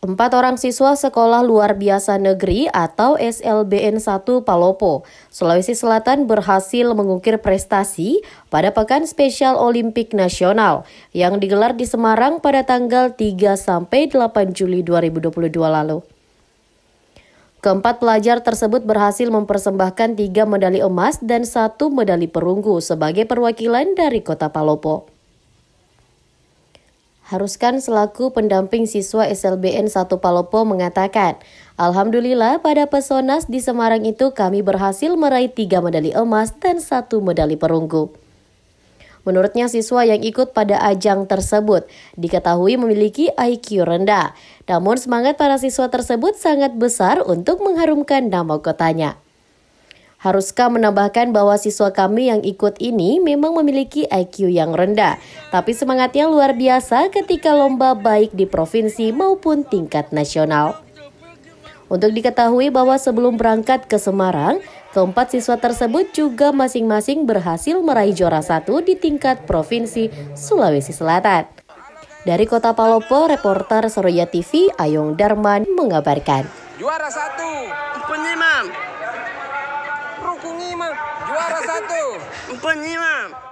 Empat orang siswa Sekolah Luar Biasa Negeri atau SLBN 1 Palopo, Sulawesi Selatan berhasil mengukir prestasi pada Pekan Spesial Olimpik Nasional yang digelar di Semarang pada tanggal 3 sampai 8 Juli 2022 lalu. Keempat pelajar tersebut berhasil mempersembahkan tiga medali emas dan satu medali perunggu sebagai perwakilan dari kota Palopo. Haruskan selaku pendamping siswa SLBN 1 Palopo mengatakan, Alhamdulillah pada Pesonas di Semarang itu kami berhasil meraih tiga medali emas dan satu medali perunggu. Menurutnya siswa yang ikut pada ajang tersebut diketahui memiliki IQ rendah, namun semangat para siswa tersebut sangat besar untuk mengharumkan nama kotanya. Haruskah menambahkan bahwa siswa kami yang ikut ini memang memiliki IQ yang rendah, tapi semangatnya luar biasa ketika lomba baik di provinsi maupun tingkat nasional. Untuk diketahui bahwa sebelum berangkat ke Semarang, keempat siswa tersebut juga masing-masing berhasil meraih juara satu di tingkat Provinsi Sulawesi Selatan. Dari kota Palopo, reporter Soroya TV, Ayong Darman mengabarkan. Juara satu, penyimam, Juara satu. Penyimam.